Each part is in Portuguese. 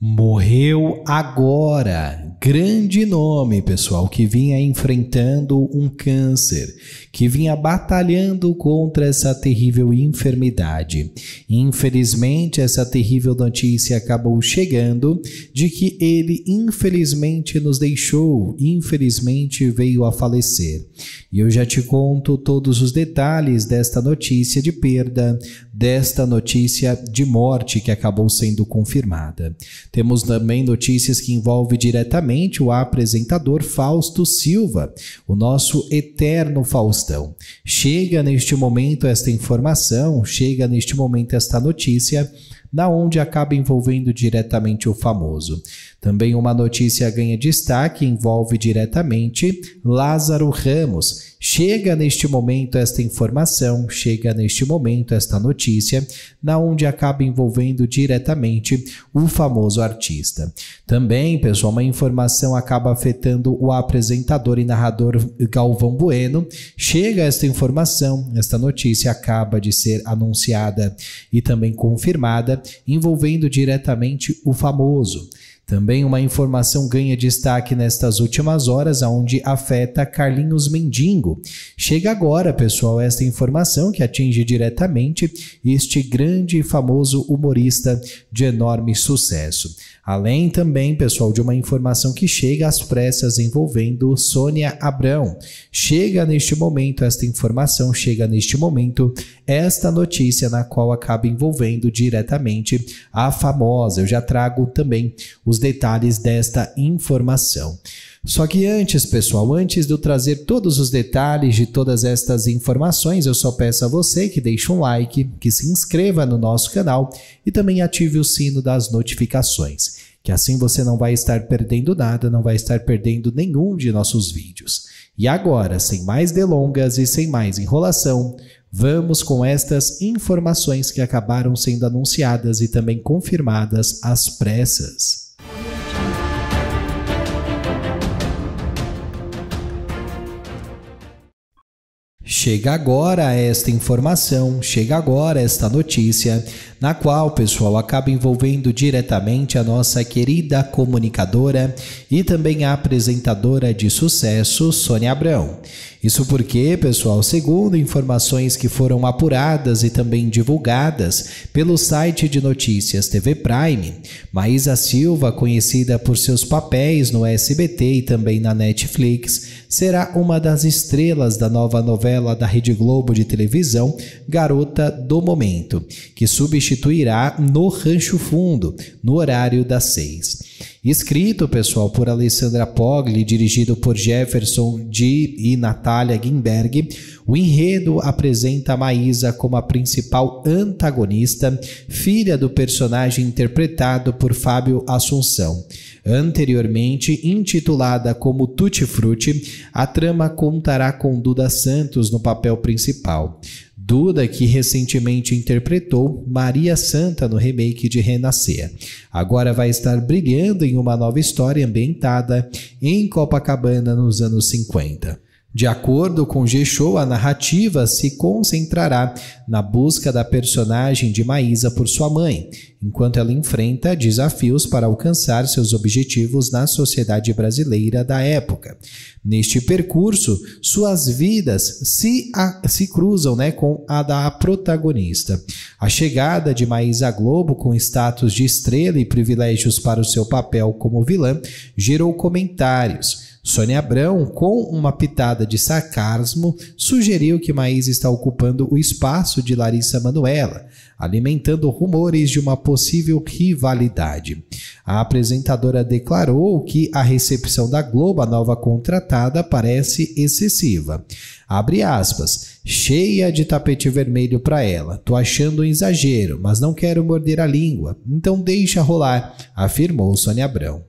Morreu agora, grande nome, pessoal, que vinha enfrentando um câncer, que vinha batalhando contra essa terrível enfermidade. Infelizmente, essa terrível notícia acabou chegando de que ele infelizmente nos deixou, infelizmente veio a falecer. E eu já te conto todos os detalhes desta notícia de perda, desta notícia de morte que acabou sendo confirmada. Temos também notícias que envolvem diretamente o apresentador Fausto Silva, o nosso eterno Faustão. Chega neste momento esta informação, chega neste momento esta notícia, na onde acaba envolvendo diretamente o famoso. Também uma notícia ganha destaque envolve diretamente Lázaro Ramos. Chega neste momento esta informação, chega neste momento esta notícia, na onde acaba envolvendo diretamente o famoso artista. Também, pessoal, uma informação acaba afetando o apresentador e narrador Galvão Bueno. Chega esta informação, esta notícia acaba de ser anunciada e também confirmada, envolvendo diretamente o famoso. Também uma informação ganha destaque nestas últimas horas, aonde afeta Carlinhos Mendigo. Chega agora, pessoal, esta informação que atinge diretamente este grande e famoso humorista de enorme sucesso. Além também, pessoal, de uma informação que chega às pressas envolvendo Sônia Abrão. Chega neste momento esta informação, chega neste momento esta notícia na qual acaba envolvendo diretamente a famosa. Eu já trago também os detalhes desta informação. Só que antes, pessoal, antes de eu trazer todos os detalhes de todas estas informações, eu só peço a você que deixe um like, que se inscreva no nosso canal e também ative o sino das notificações, que assim você não vai estar perdendo nada, não vai estar perdendo nenhum de nossos vídeos. E agora, sem mais delongas e sem mais enrolação, vamos com estas informações que acabaram sendo anunciadas e também confirmadas às pressas. Chega agora esta informação, chega agora esta notícia na qual, pessoal, acaba envolvendo diretamente a nossa querida comunicadora e também apresentadora de sucesso, Sônia Abrão. Isso porque, pessoal, segundo informações que foram apuradas e também divulgadas pelo site de notícias TV Prime, Maísa Silva, conhecida por seus papéis no SBT e também na Netflix, será uma das estrelas da nova novela da Rede Globo de televisão Garota do Momento, que substitui substituirá no Rancho Fundo, no horário das seis. Escrito, pessoal, por Alessandra Pogli, dirigido por Jefferson Di e Natália Guimberg, o enredo apresenta Maísa como a principal antagonista, filha do personagem interpretado por Fábio Assunção. Anteriormente intitulada como Tutti Frutti, a trama contará com Duda Santos no papel principal. Duda, que recentemente interpretou Maria Santa no remake de Renascer. Agora vai estar brilhando em uma nova história ambientada em Copacabana nos anos 50. De acordo com G-Show, a narrativa se concentrará na busca da personagem de Maísa por sua mãe, enquanto ela enfrenta desafios para alcançar seus objetivos na sociedade brasileira da época. Neste percurso, suas vidas se, a, se cruzam né, com a da protagonista. A chegada de Maísa Globo com status de estrela e privilégios para o seu papel como vilã gerou comentários Sônia Abrão, com uma pitada de sarcasmo, sugeriu que Maís está ocupando o espaço de Larissa Manuela, alimentando rumores de uma possível rivalidade. A apresentadora declarou que a recepção da Globo a nova contratada parece excessiva. Abre aspas, cheia de tapete vermelho para ela. Tô achando um exagero, mas não quero morder a língua, então deixa rolar, afirmou Sônia Abrão.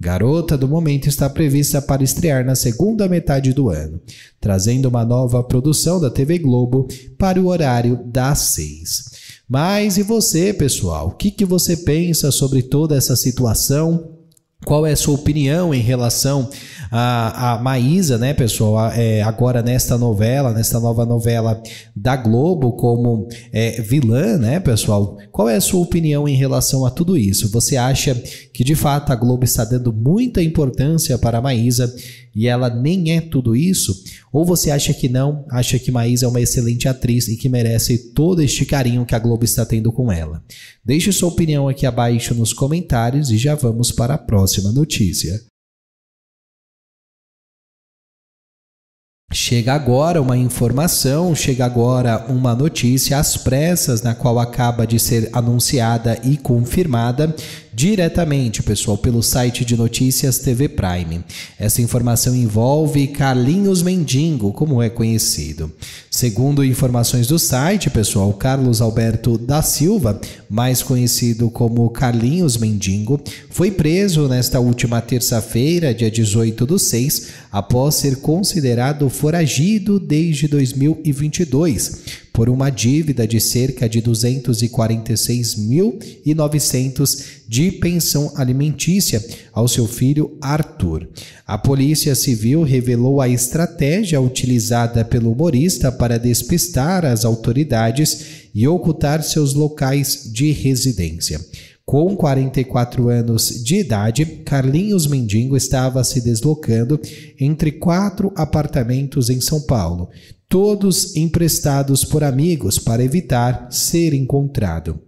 Garota do Momento está prevista para estrear na segunda metade do ano, trazendo uma nova produção da TV Globo para o horário das seis. Mas e você, pessoal? O que, que você pensa sobre toda essa situação? Qual é a sua opinião em relação a, a Maísa, né, pessoal? A, é, agora nesta novela, nesta nova novela da Globo como é, vilã, né, pessoal? Qual é a sua opinião em relação a tudo isso? Você acha que de fato a Globo está dando muita importância para a Maísa e ela nem é tudo isso, ou você acha que não, acha que Maísa é uma excelente atriz e que merece todo este carinho que a Globo está tendo com ela. Deixe sua opinião aqui abaixo nos comentários e já vamos para a próxima notícia. Chega agora uma informação, chega agora uma notícia às pressas, na qual acaba de ser anunciada e confirmada diretamente, pessoal, pelo site de notícias TV Prime. Essa informação envolve Carlinhos Mendigo, como é conhecido. Segundo informações do site, pessoal, Carlos Alberto da Silva, mais conhecido como Carlinhos Mendigo, foi preso nesta última terça-feira, dia 18 do 6, após ser considerado foragido desde 2022 por uma dívida de cerca de 246.900 de pensão alimentícia ao seu filho Arthur. A Polícia Civil revelou a estratégia utilizada pelo humorista para despistar as autoridades e ocultar seus locais de residência. Com 44 anos de idade, Carlinhos Mendigo estava se deslocando entre quatro apartamentos em São Paulo, todos emprestados por amigos para evitar ser encontrado.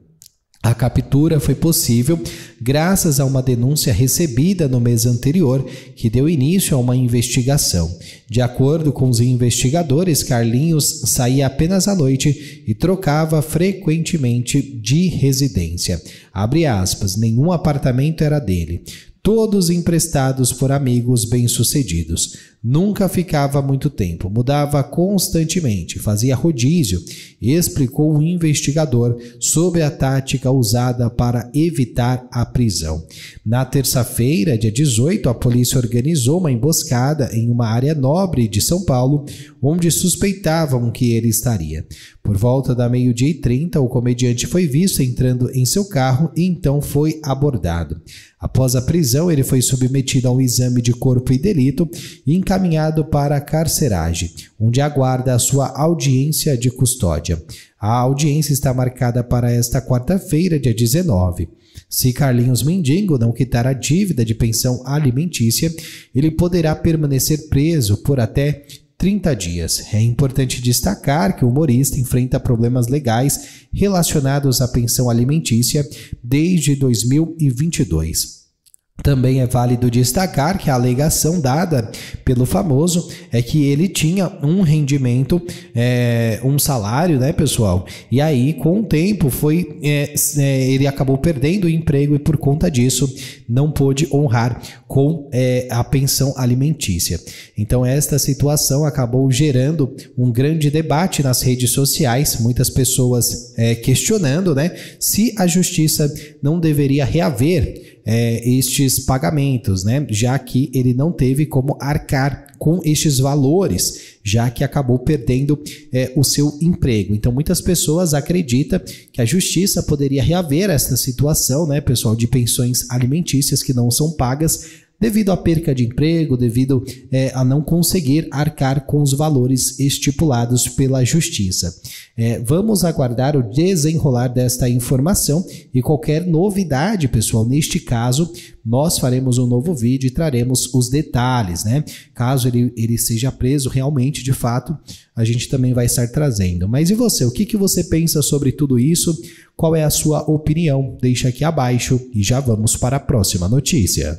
A captura foi possível graças a uma denúncia recebida no mês anterior, que deu início a uma investigação. De acordo com os investigadores, Carlinhos saía apenas à noite e trocava frequentemente de residência. Abre aspas, nenhum apartamento era dele. Todos emprestados por amigos bem-sucedidos. Nunca ficava muito tempo, mudava constantemente, fazia rodízio, explicou um investigador sobre a tática usada para evitar a prisão. Na terça-feira, dia 18, a polícia organizou uma emboscada em uma área nobre de São Paulo, onde suspeitavam que ele estaria. Por volta da meio-dia e trinta, o comediante foi visto entrando em seu carro e então foi abordado. Após a prisão, ele foi submetido a um exame de corpo e delito e encaminhado para a carceragem, onde aguarda a sua audiência de custódia. A audiência está marcada para esta quarta-feira, dia 19. Se Carlinhos Mendigo não quitar a dívida de pensão alimentícia, ele poderá permanecer preso por até 30 dias. É importante destacar que o humorista enfrenta problemas legais relacionados à pensão alimentícia desde 2022. Também é válido destacar que a alegação dada pelo famoso é que ele tinha um rendimento, é, um salário, né, pessoal? E aí, com o tempo, foi é, é, ele acabou perdendo o emprego e por conta disso não pôde honrar com é, a pensão alimentícia. Então, esta situação acabou gerando um grande debate nas redes sociais, muitas pessoas é, questionando, né, se a justiça não deveria reaver é, estes pagamentos, né? já que ele não teve como arcar com estes valores, já que acabou perdendo é, o seu emprego. Então, muitas pessoas acreditam que a justiça poderia reaver esta situação, né, pessoal, de pensões alimentícias que não são pagas devido à perca de emprego, devido é, a não conseguir arcar com os valores estipulados pela Justiça. É, vamos aguardar o desenrolar desta informação e qualquer novidade, pessoal, neste caso, nós faremos um novo vídeo e traremos os detalhes, né? Caso ele, ele seja preso realmente, de fato, a gente também vai estar trazendo. Mas e você? O que, que você pensa sobre tudo isso? Qual é a sua opinião? Deixa aqui abaixo e já vamos para a próxima notícia.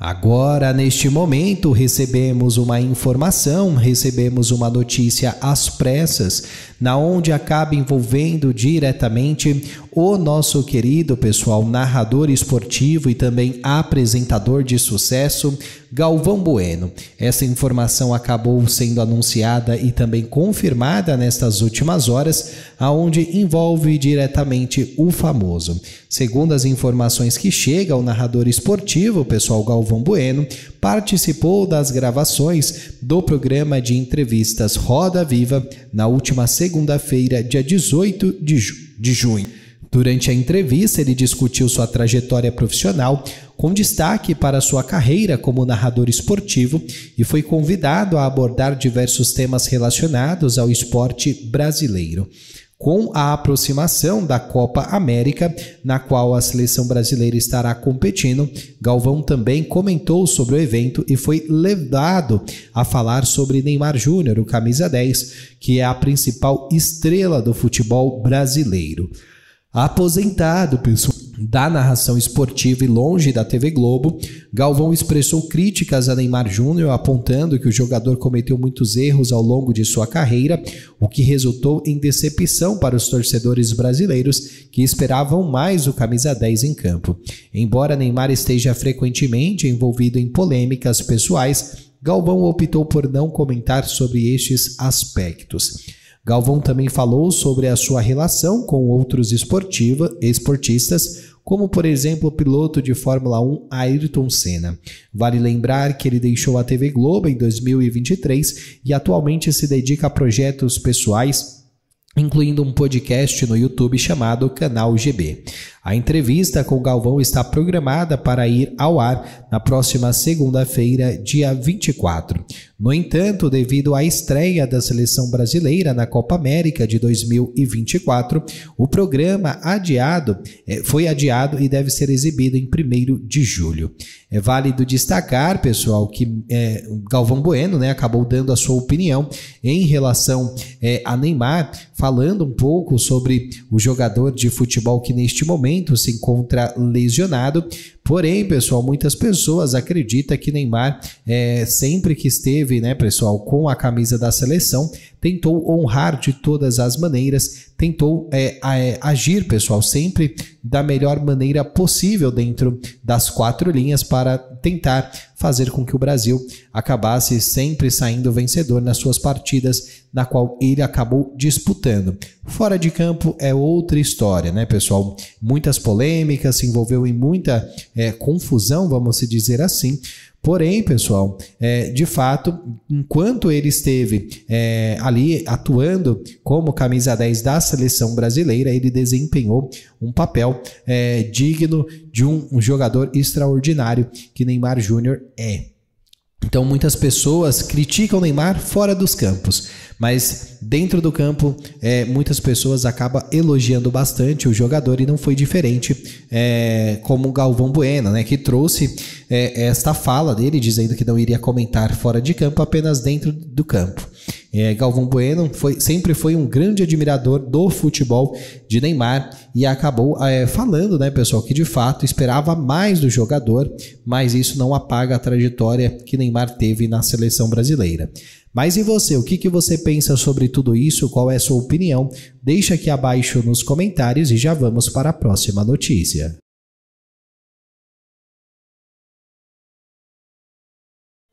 Agora, neste momento, recebemos uma informação, recebemos uma notícia às pressas, na onde acaba envolvendo diretamente o nosso querido pessoal narrador esportivo e também apresentador de sucesso, Galvão Bueno. Essa informação acabou sendo anunciada e também confirmada nestas últimas horas, aonde envolve diretamente o famoso. Segundo as informações que chega, o narrador esportivo, o pessoal Galvão Bueno, participou das gravações do programa de entrevistas Roda Viva na última segunda-feira, dia 18 de, ju de junho. Durante a entrevista, ele discutiu sua trajetória profissional, com destaque para sua carreira como narrador esportivo, e foi convidado a abordar diversos temas relacionados ao esporte brasileiro. Com a aproximação da Copa América, na qual a seleção brasileira estará competindo, Galvão também comentou sobre o evento e foi levado a falar sobre Neymar Júnior, o camisa 10, que é a principal estrela do futebol brasileiro. Aposentado, pessoal da narração esportiva e longe da TV Globo, Galvão expressou críticas a Neymar Júnior, apontando que o jogador cometeu muitos erros ao longo de sua carreira, o que resultou em decepção para os torcedores brasileiros que esperavam mais o camisa 10 em campo. Embora Neymar esteja frequentemente envolvido em polêmicas pessoais, Galvão optou por não comentar sobre estes aspectos. Galvão também falou sobre a sua relação com outros esportiva, esportistas, como por exemplo o piloto de Fórmula 1 Ayrton Senna. Vale lembrar que ele deixou a TV Globo em 2023 e atualmente se dedica a projetos pessoais incluindo um podcast no YouTube chamado Canal GB. A entrevista com Galvão está programada para ir ao ar na próxima segunda-feira, dia 24. No entanto, devido à estreia da seleção brasileira na Copa América de 2024, o programa adiado é, foi adiado e deve ser exibido em 1 de julho. É válido destacar, pessoal, que é, Galvão Bueno né, acabou dando a sua opinião em relação é, a Neymar, falando um pouco sobre o jogador de futebol que neste momento se encontra lesionado, Porém, pessoal, muitas pessoas acreditam que Neymar, é, sempre que esteve, né, pessoal, com a camisa da seleção, tentou honrar de todas as maneiras, tentou é, é agir, pessoal, sempre da melhor maneira possível dentro das quatro linhas para tentar fazer com que o Brasil acabasse sempre saindo vencedor nas suas partidas, na qual ele acabou disputando. Fora de campo é outra história, né, pessoal? Muitas polêmicas, se envolveu em muita é, confusão, vamos dizer assim Porém, pessoal, é, de fato, enquanto ele esteve é, ali atuando como camisa 10 da seleção brasileira, ele desempenhou um papel é, digno de um, um jogador extraordinário que Neymar Júnior é. Então, muitas pessoas criticam Neymar fora dos campos, mas dentro do campo, é, muitas pessoas acabam elogiando bastante o jogador e não foi diferente é, como o Galvão Bueno, né, que trouxe é, esta fala dele dizendo que não iria comentar fora de campo, apenas dentro do campo. É, Galvão Bueno foi, sempre foi um grande admirador do futebol de Neymar e acabou é, falando, né, pessoal, que de fato esperava mais do jogador, mas isso não apaga a trajetória que Neymar teve na seleção brasileira. Mas e você? O que, que você pensa sobre tudo isso? Qual é a sua opinião? Deixa aqui abaixo nos comentários e já vamos para a próxima notícia.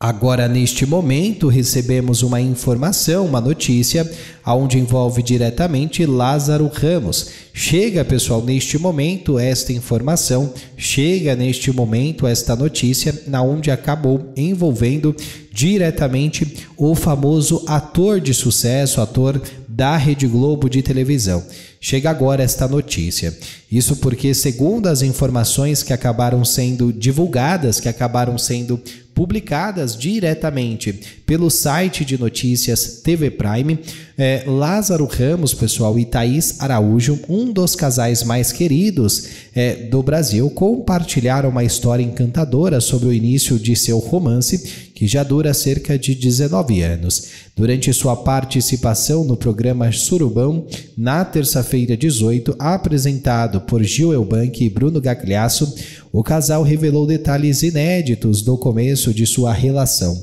Agora, neste momento, recebemos uma informação, uma notícia, aonde envolve diretamente Lázaro Ramos. Chega, pessoal, neste momento esta informação, chega neste momento esta notícia, na onde acabou envolvendo diretamente o famoso ator de sucesso, ator da Rede Globo de televisão. Chega agora esta notícia. Isso porque, segundo as informações que acabaram sendo divulgadas, que acabaram sendo publicadas diretamente pelo site de notícias TV Prime. É, Lázaro Ramos, pessoal, e Thaís Araújo, um dos casais mais queridos é, do Brasil, compartilharam uma história encantadora sobre o início de seu romance que já dura cerca de 19 anos. Durante sua participação no programa Surubão, na terça-feira 18, apresentado por Gil Elbank e Bruno Gagliasso, o casal revelou detalhes inéditos do começo de sua relação.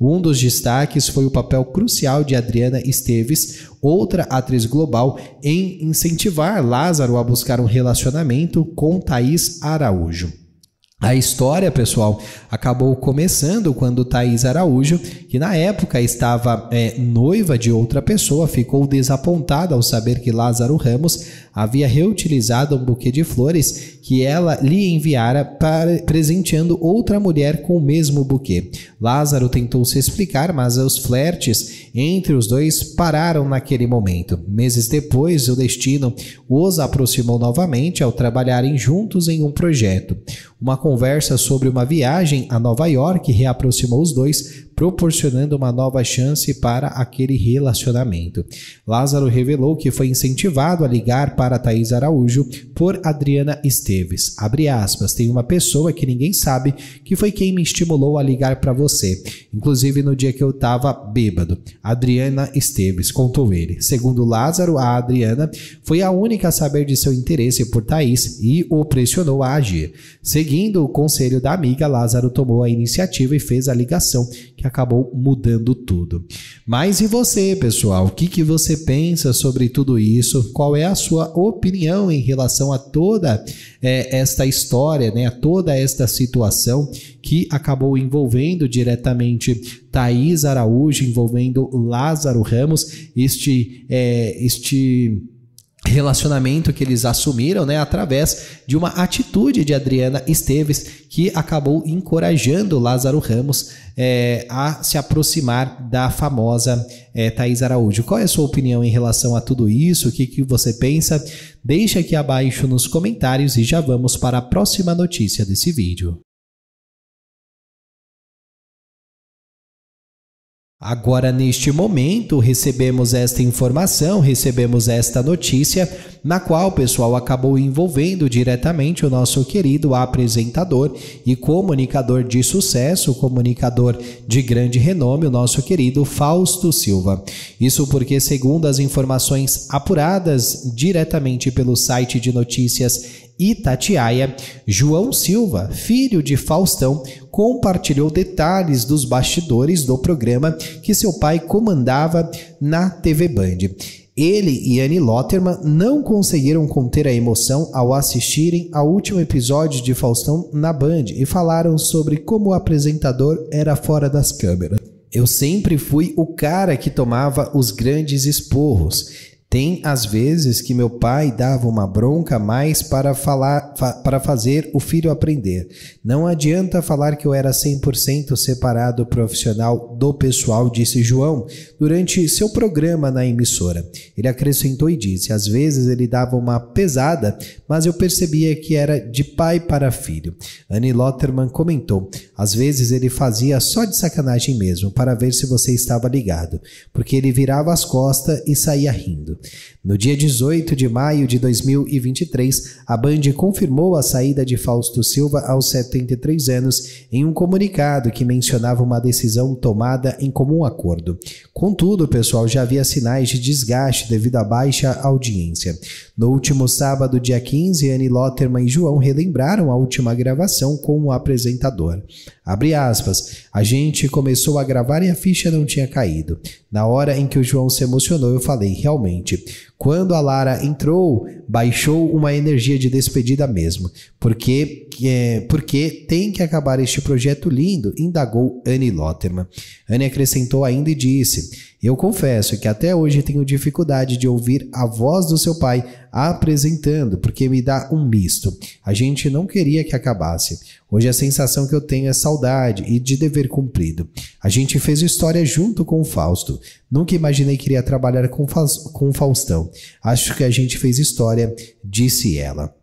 Um dos destaques foi o papel crucial de Adriana Esteves, outra atriz global, em incentivar Lázaro a buscar um relacionamento com Thaís Araújo. A história, pessoal, acabou começando quando Thaís Araújo, que na época estava é, noiva de outra pessoa, ficou desapontada ao saber que Lázaro Ramos havia reutilizado um buquê de flores que ela lhe enviara para, presenteando outra mulher com o mesmo buquê. Lázaro tentou se explicar, mas os flertes entre os dois pararam naquele momento. Meses depois, o destino os aproximou novamente ao trabalharem juntos em um projeto. Uma conversa sobre uma viagem a Nova York reaproximou os dois proporcionando uma nova chance para aquele relacionamento. Lázaro revelou que foi incentivado a ligar para Thaís Araújo por Adriana Esteves. Abre aspas, tem uma pessoa que ninguém sabe que foi quem me estimulou a ligar para você, inclusive no dia que eu estava bêbado. Adriana Esteves, contou ele. Segundo Lázaro, a Adriana foi a única a saber de seu interesse por Thaís e o pressionou a agir. Seguindo o conselho da amiga, Lázaro tomou a iniciativa e fez a ligação, que acabou mudando tudo. Mas e você, pessoal? O que, que você pensa sobre tudo isso? Qual é a sua opinião em relação a toda é, esta história, né? a toda esta situação que acabou envolvendo diretamente Thaís Araújo, envolvendo Lázaro Ramos, este. É, este relacionamento que eles assumiram, né, através de uma atitude de Adriana Esteves que acabou encorajando Lázaro Ramos é, a se aproximar da famosa é, Thaís Araújo. Qual é a sua opinião em relação a tudo isso? O que, que você pensa? Deixa aqui abaixo nos comentários e já vamos para a próxima notícia desse vídeo. Agora, neste momento, recebemos esta informação, recebemos esta notícia, na qual o pessoal acabou envolvendo diretamente o nosso querido apresentador e comunicador de sucesso, comunicador de grande renome, o nosso querido Fausto Silva. Isso porque, segundo as informações apuradas diretamente pelo site de notícias Itatiaia, João Silva, filho de Faustão, compartilhou detalhes dos bastidores do programa que seu pai comandava na TV Band. Ele e Annie Lotterman não conseguiram conter a emoção ao assistirem ao último episódio de Faustão na Band e falaram sobre como o apresentador era fora das câmeras. Eu sempre fui o cara que tomava os grandes esporros. Tem às vezes que meu pai dava uma bronca mais para falar fa, para fazer o filho aprender. Não adianta falar que eu era 100% separado profissional do pessoal, disse João durante seu programa na emissora. Ele acrescentou e disse: às vezes ele dava uma pesada, mas eu percebia que era de pai para filho. Annie Lotterman comentou: às vezes ele fazia só de sacanagem mesmo, para ver se você estava ligado, porque ele virava as costas e saía rindo. No dia 18 de maio de 2023, a Band confirmou a saída de Fausto Silva aos 73 anos em um comunicado que mencionava uma decisão tomada em comum acordo. Contudo, o pessoal já havia sinais de desgaste devido à baixa audiência. No último sábado, dia 15, Anne Lotterman e João relembraram a última gravação com o apresentador. Abre aspas, a gente começou a gravar e a ficha não tinha caído. Na hora em que o João se emocionou, eu falei, realmente лучше. Quando a Lara entrou, baixou uma energia de despedida mesmo. Porque, é, porque tem que acabar este projeto lindo, indagou Anne Lotterman. Anne acrescentou ainda e disse: Eu confesso que até hoje tenho dificuldade de ouvir a voz do seu pai apresentando, porque me dá um misto. A gente não queria que acabasse. Hoje a sensação que eu tenho é saudade e de dever cumprido. A gente fez história junto com o Fausto. Nunca imaginei que iria trabalhar com, com o Faustão. Acho que a gente fez história, disse ela.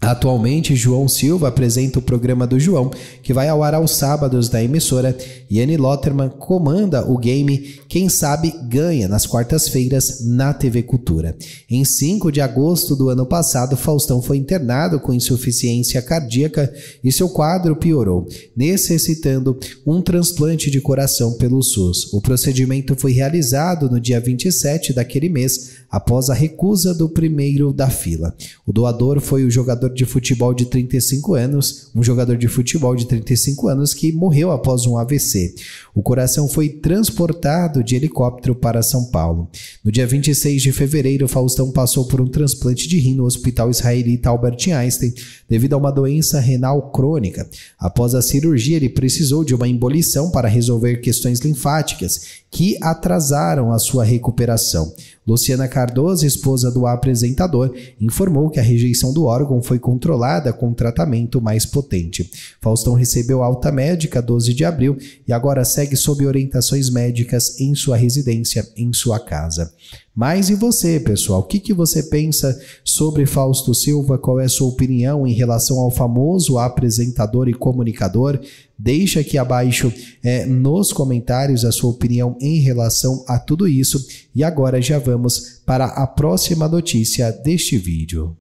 Atualmente, João Silva apresenta o programa do João, que vai ao ar aos sábados da emissora, e Annie Lotterman comanda o game Quem Sabe Ganha nas quartas-feiras na TV Cultura. Em 5 de agosto do ano passado, Faustão foi internado com insuficiência cardíaca e seu quadro piorou, necessitando um transplante de coração pelo SUS. O procedimento foi realizado no dia 27 daquele mês, após a recusa do primeiro da fila. O doador foi o jogador de futebol de 35 anos, um jogador de futebol de 35 anos que morreu após um AVC. O coração foi transportado de helicóptero para São Paulo. No dia 26 de fevereiro, Faustão passou por um transplante de rim no Hospital Israelita Albert Einstein devido a uma doença renal crônica. Após a cirurgia, ele precisou de uma embolição para resolver questões linfáticas que atrasaram a sua recuperação. Luciana Cardoso, esposa do apresentador, informou que a rejeição do órgão foi controlada com um tratamento mais potente. Faustão recebeu alta médica 12 de abril e agora segue sob orientações médicas em sua residência, em sua casa. Mas e você, pessoal? O que, que você pensa sobre Fausto Silva? Qual é a sua opinião em relação ao famoso apresentador e comunicador? Deixa aqui abaixo é, nos comentários a sua opinião em relação a tudo isso. E agora já vamos para a próxima notícia deste vídeo.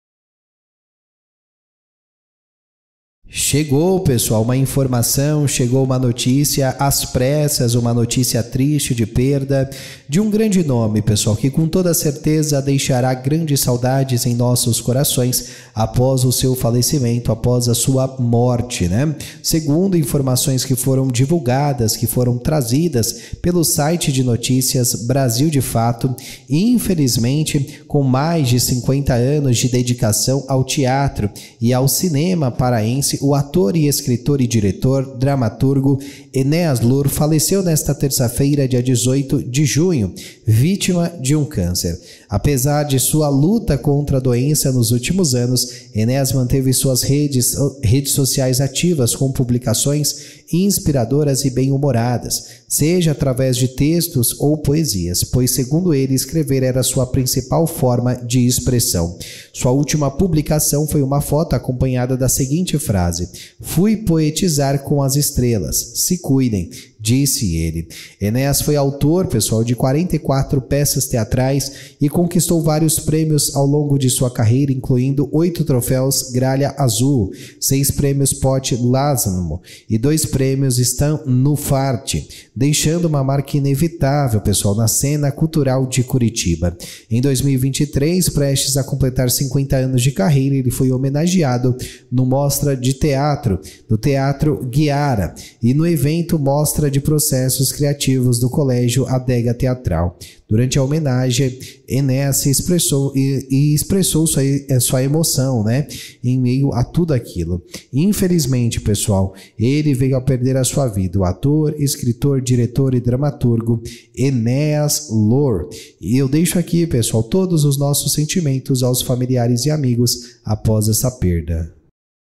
Chegou, pessoal, uma informação, chegou uma notícia às pressas, uma notícia triste de perda de um grande nome, pessoal, que com toda certeza deixará grandes saudades em nossos corações após o seu falecimento, após a sua morte, né? Segundo informações que foram divulgadas, que foram trazidas pelo site de notícias Brasil de Fato, infelizmente, com mais de 50 anos de dedicação ao teatro e ao cinema paraense, o ator e escritor e diretor, dramaturgo Enéas Lur, faleceu nesta terça-feira, dia 18 de junho, vítima de um câncer. Apesar de sua luta contra a doença nos últimos anos, Enéas manteve suas redes, redes sociais ativas com publicações inspiradoras e bem-humoradas, seja através de textos ou poesias, pois, segundo ele, escrever era sua principal forma de expressão. Sua última publicação foi uma foto acompanhada da seguinte frase: Fui poetizar com as estrelas, se cuidem, disse ele. Enéas foi autor, pessoal, de 44 peças teatrais e conquistou vários prêmios ao longo de sua carreira, incluindo oito troféus Gralha Azul, seis prêmios Pote Lázaro e dois prêmios Stan Nufarte, deixando uma marca inevitável, pessoal, na cena cultural de Curitiba. Em 2023, prestes a completar 50 anos de carreira, ele foi homenageado no Mostra de Teatro, do Teatro Guiara, e no evento Mostra de de processos criativos do Colégio Adega Teatral. Durante a homenagem, Enéas expressou e, e expressou sua, eh, sua emoção, né, em meio a tudo aquilo. Infelizmente, pessoal, ele veio a perder a sua vida. O ator, escritor, diretor e dramaturgo Enéas Lor. E eu deixo aqui, pessoal, todos os nossos sentimentos aos familiares e amigos após essa perda.